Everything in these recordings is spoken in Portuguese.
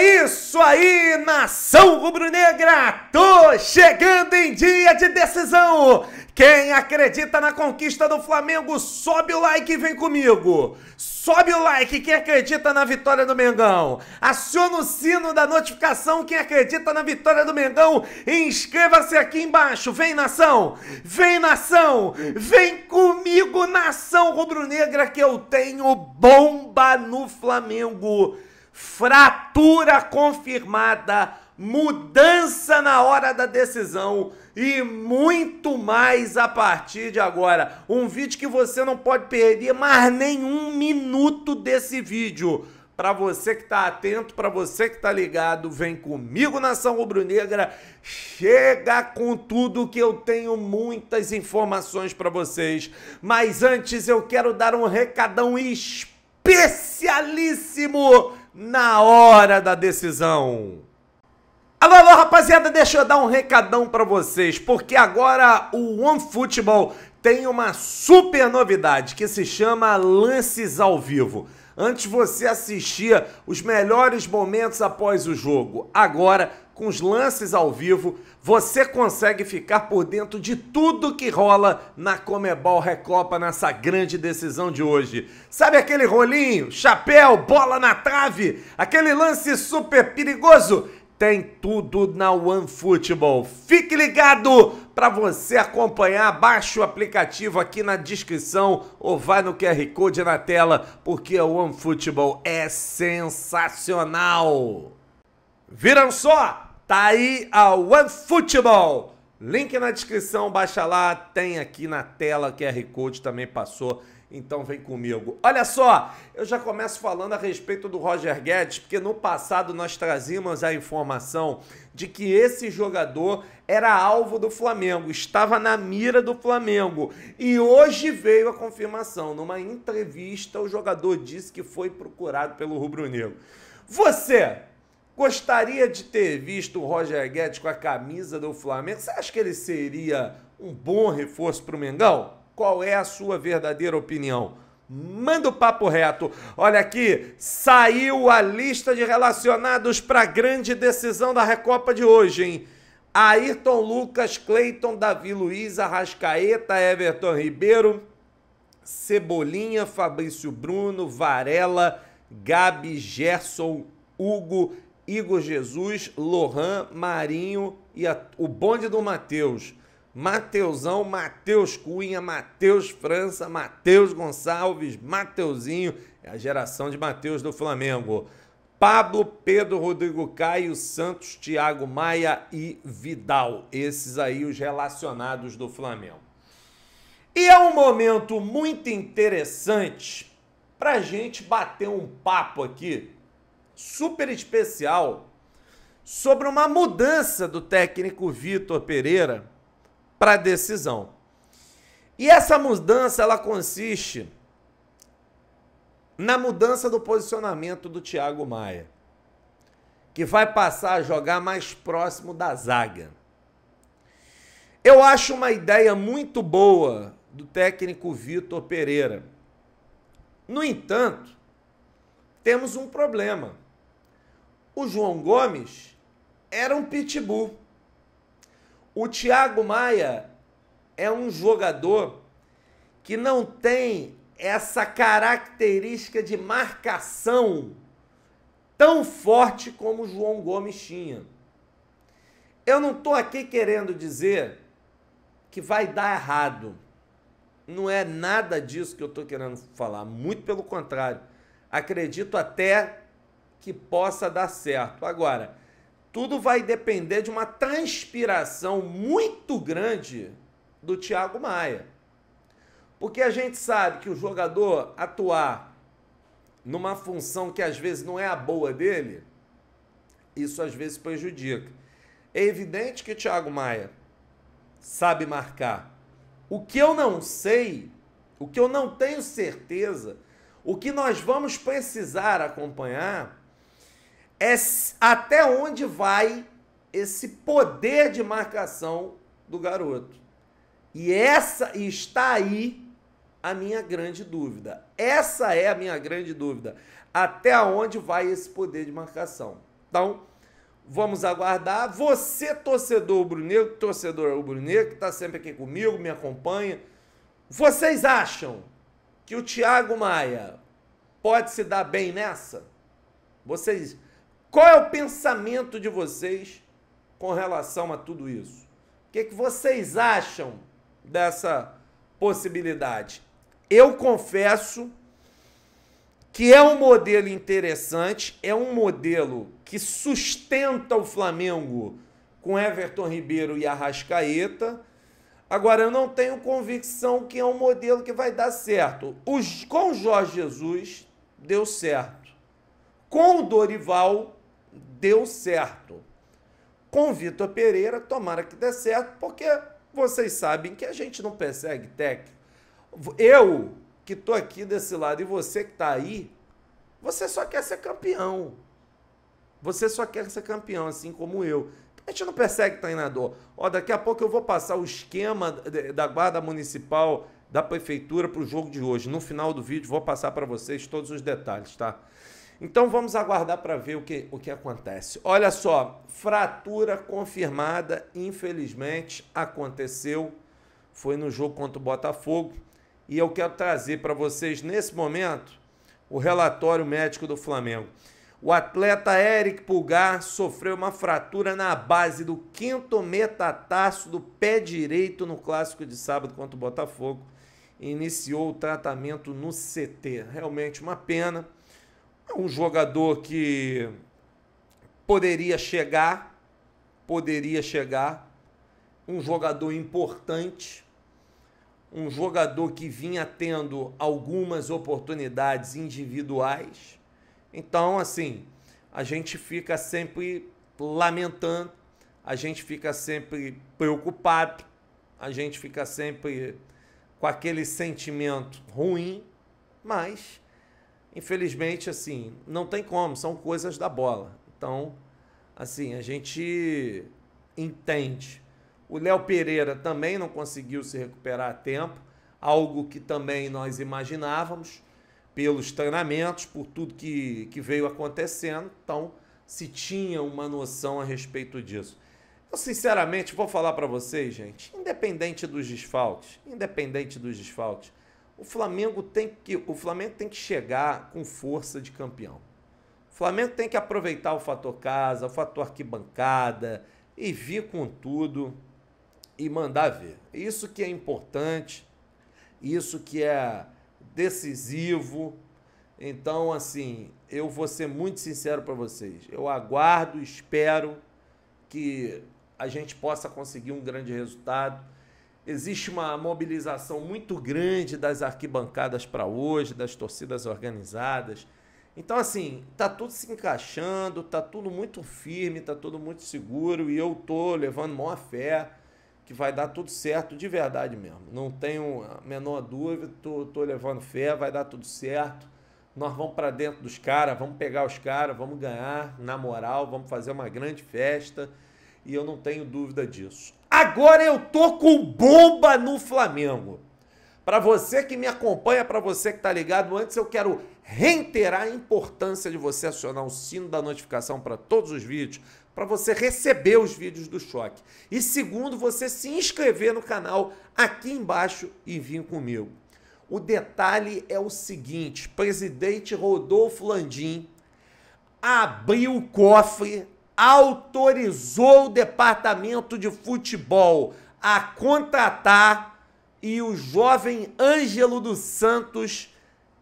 É isso aí, nação rubro-negra! Tô chegando em dia de decisão! Quem acredita na conquista do Flamengo, sobe o like e vem comigo! Sobe o like quem acredita na vitória do Mengão! Aciona o sino da notificação quem acredita na vitória do Mengão e inscreva-se aqui embaixo! Vem, nação! Vem, nação! Vem comigo, nação rubro-negra, que eu tenho bomba no Flamengo! Fratura confirmada, mudança na hora da decisão e muito mais a partir de agora. Um vídeo que você não pode perder mais nenhum minuto desse vídeo. Para você que está atento, para você que está ligado, vem comigo na São rubro-negra. Chega com tudo que eu tenho muitas informações para vocês. Mas antes eu quero dar um recadão especialíssimo na hora da decisão. Alô, alô, rapaziada, deixa eu dar um recadão para vocês, porque agora o One Football tem uma super novidade que se chama Lances ao Vivo. Antes você assistia os melhores momentos após o jogo. Agora com os lances ao vivo, você consegue ficar por dentro de tudo que rola na Comebol Recopa nessa grande decisão de hoje. Sabe aquele rolinho, chapéu, bola na trave, aquele lance super perigoso? Tem tudo na OneFootball. Fique ligado para você acompanhar. Baixe o aplicativo aqui na descrição ou vai no QR Code na tela, porque o OneFootball é sensacional. Viram só? Tá aí a OneFootball. Link na descrição, baixa lá, tem aqui na tela, que a Code também passou. Então vem comigo. Olha só, eu já começo falando a respeito do Roger Guedes, porque no passado nós trazíamos a informação de que esse jogador era alvo do Flamengo, estava na mira do Flamengo. E hoje veio a confirmação. Numa entrevista, o jogador disse que foi procurado pelo Rubro Negro. Você Gostaria de ter visto o Roger Guedes com a camisa do Flamengo. Você acha que ele seria um bom reforço para o Mengão? Qual é a sua verdadeira opinião? Manda o papo reto. Olha aqui, saiu a lista de relacionados para a grande decisão da Recopa de hoje, hein? Ayrton Lucas, Cleiton, Davi Luiz, Arrascaeta, Everton Ribeiro, Cebolinha, Fabrício Bruno, Varela, Gabi, Gerson, Hugo Igor Jesus, Lohan, Marinho e a, o bonde do Matheus. Mateusão, Matheus Cunha, Matheus França, Matheus Gonçalves, Mateuzinho, é a geração de Matheus do Flamengo. Pablo, Pedro, Rodrigo Caio, Santos, Thiago Maia e Vidal. Esses aí os relacionados do Flamengo. E é um momento muito interessante para a gente bater um papo aqui super especial sobre uma mudança do técnico Vitor Pereira para decisão. E essa mudança ela consiste na mudança do posicionamento do Thiago Maia, que vai passar a jogar mais próximo da zaga. Eu acho uma ideia muito boa do técnico Vitor Pereira. No entanto, temos um problema. O João Gomes era um pitbull. O Thiago Maia é um jogador que não tem essa característica de marcação tão forte como o João Gomes tinha. Eu não estou aqui querendo dizer que vai dar errado. Não é nada disso que eu estou querendo falar, muito pelo contrário. Acredito até que possa dar certo. Agora, tudo vai depender de uma transpiração muito grande do Thiago Maia. Porque a gente sabe que o jogador atuar numa função que às vezes não é a boa dele, isso às vezes prejudica. É evidente que o Thiago Maia sabe marcar. O que eu não sei, o que eu não tenho certeza, o que nós vamos precisar acompanhar é até onde vai esse poder de marcação do garoto. E essa está aí a minha grande dúvida. Essa é a minha grande dúvida. Até onde vai esse poder de marcação? Então, vamos aguardar. Você, torcedor rubro torcedor rubro-negro, que está sempre aqui comigo, me acompanha. Vocês acham que o Thiago Maia pode se dar bem nessa? Vocês qual é o pensamento de vocês com relação a tudo isso? O que, é que vocês acham dessa possibilidade? Eu confesso que é um modelo interessante, é um modelo que sustenta o Flamengo com Everton Ribeiro e Arrascaeta. Agora, eu não tenho convicção que é um modelo que vai dar certo. Os, com Jorge Jesus, deu certo. Com o Dorival, deu certo. Com Vitor Pereira, tomara que dê certo, porque vocês sabem que a gente não persegue técnico. Eu, que tô aqui desse lado, e você que tá aí, você só quer ser campeão. Você só quer ser campeão, assim como eu. A gente não persegue treinador. Ó, daqui a pouco eu vou passar o esquema da Guarda Municipal da Prefeitura para o jogo de hoje. No final do vídeo, vou passar para vocês todos os detalhes, tá? Então vamos aguardar para ver o que, o que acontece. Olha só, fratura confirmada, infelizmente aconteceu. Foi no jogo contra o Botafogo. E eu quero trazer para vocês nesse momento o relatório médico do Flamengo. O atleta Eric Pulgar sofreu uma fratura na base do quinto metatarso do pé direito no clássico de sábado contra o Botafogo. E iniciou o tratamento no CT. Realmente uma pena. É um jogador que poderia chegar, poderia chegar, um jogador importante, um jogador que vinha tendo algumas oportunidades individuais. Então, assim, a gente fica sempre lamentando, a gente fica sempre preocupado, a gente fica sempre com aquele sentimento ruim, mas infelizmente, assim, não tem como, são coisas da bola. Então, assim, a gente entende. O Léo Pereira também não conseguiu se recuperar a tempo, algo que também nós imaginávamos pelos treinamentos, por tudo que, que veio acontecendo. Então, se tinha uma noção a respeito disso. Eu, sinceramente, vou falar para vocês, gente, independente dos desfalques, independente dos desfalques, o Flamengo tem que, o Flamengo tem que chegar com força de campeão. O Flamengo tem que aproveitar o fator casa, o fator arquibancada e vir com tudo e mandar ver. Isso que é importante, isso que é decisivo. Então, assim, eu vou ser muito sincero para vocês. Eu aguardo, espero que a gente possa conseguir um grande resultado Existe uma mobilização muito grande das arquibancadas para hoje, das torcidas organizadas. Então, assim, tá tudo se encaixando, tá tudo muito firme, tá tudo muito seguro e eu tô levando maior fé que vai dar tudo certo de verdade mesmo. Não tenho a menor dúvida, tô, tô levando fé, vai dar tudo certo. Nós vamos para dentro dos caras, vamos pegar os caras, vamos ganhar na moral, vamos fazer uma grande festa e eu não tenho dúvida disso. Agora eu tô com bomba no Flamengo. Para você que me acompanha, para você que tá ligado, antes eu quero reiterar a importância de você acionar o sino da notificação para todos os vídeos, para você receber os vídeos do choque. E segundo, você se inscrever no canal aqui embaixo e vir comigo. O detalhe é o seguinte: presidente Rodolfo Landim abriu o cofre autorizou o departamento de futebol a contratar e o jovem Ângelo dos Santos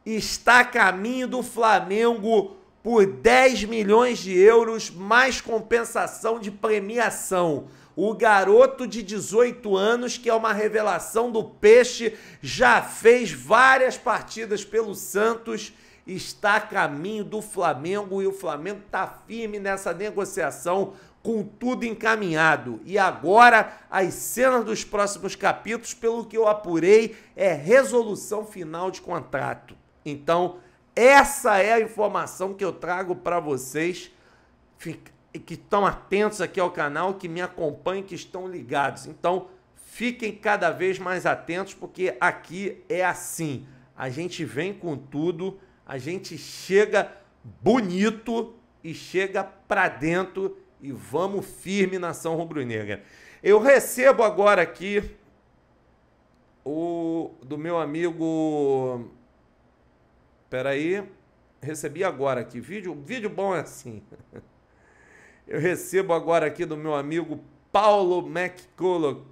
está a caminho do Flamengo por 10 milhões de euros mais compensação de premiação. O garoto de 18 anos, que é uma revelação do peixe, já fez várias partidas pelo Santos está a caminho do Flamengo e o Flamengo está firme nessa negociação com tudo encaminhado. E agora, as cenas dos próximos capítulos, pelo que eu apurei, é resolução final de contrato. Então, essa é a informação que eu trago para vocês que estão atentos aqui ao canal, que me acompanham, que estão ligados. Então, fiquem cada vez mais atentos, porque aqui é assim. A gente vem com tudo a gente chega bonito e chega para dentro e vamos firme na rubro-negra. Eu recebo agora aqui o do meu amigo Peraí, recebi agora aqui vídeo, vídeo bom é assim. Eu recebo agora aqui do meu amigo Paulo McCullough.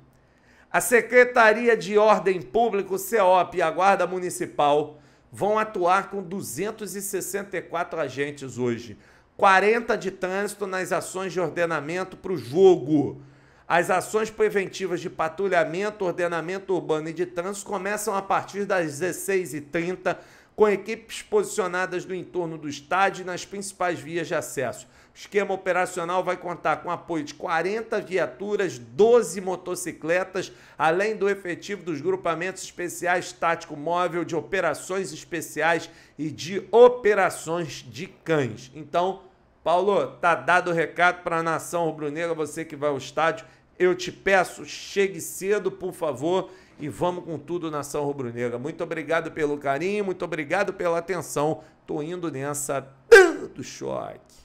A Secretaria de Ordem Pública, CEOP, e a Guarda Municipal vão atuar com 264 agentes hoje. 40 de trânsito nas ações de ordenamento para o jogo. As ações preventivas de patrulhamento, ordenamento urbano e de trânsito começam a partir das 16h30, com equipes posicionadas no entorno do estádio e nas principais vias de acesso esquema operacional vai contar com apoio de 40 viaturas, 12 motocicletas, além do efetivo dos grupamentos especiais tático móvel, de operações especiais e de operações de cães. Então, Paulo, tá dado o recado para a nação rubro-negra, você que vai ao estádio. Eu te peço, chegue cedo, por favor, e vamos com tudo, nação rubro-negra. Muito obrigado pelo carinho, muito obrigado pela atenção. Tô indo nessa do choque.